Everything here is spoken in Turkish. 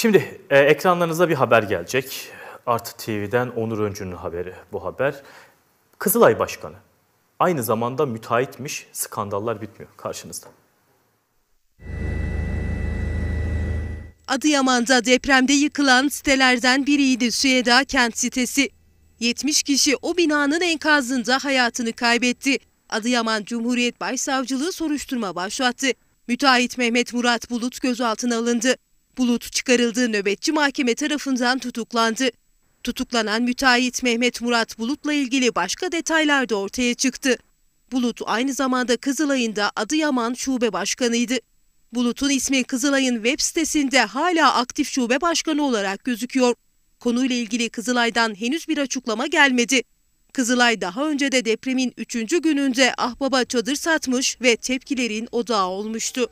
Şimdi e, ekranlarınıza bir haber gelecek. Artı TV'den Onur Öncü'nün haberi bu haber. Kızılay Başkanı aynı zamanda müteahhitmiş skandallar bitmiyor karşınızda. Adıyaman'da depremde yıkılan sitelerden biriydi Süeda Kent sitesi. 70 kişi o binanın enkazında hayatını kaybetti. Adıyaman Cumhuriyet Başsavcılığı soruşturma başlattı. Müteahhit Mehmet Murat Bulut gözaltına alındı. Bulut çıkarıldığı nöbetçi mahkeme tarafından tutuklandı. Tutuklanan müteahhit Mehmet Murat Bulut'la ilgili başka detaylar da ortaya çıktı. Bulut aynı zamanda Kızılay'ın da Adıyaman Şube Başkanı'ydı. Bulut'un ismi Kızılay'ın web sitesinde hala aktif şube başkanı olarak gözüküyor. Konuyla ilgili Kızılay'dan henüz bir açıklama gelmedi. Kızılay daha önce de depremin 3. gününde ahbaba çadır satmış ve tepkilerin odağı olmuştu.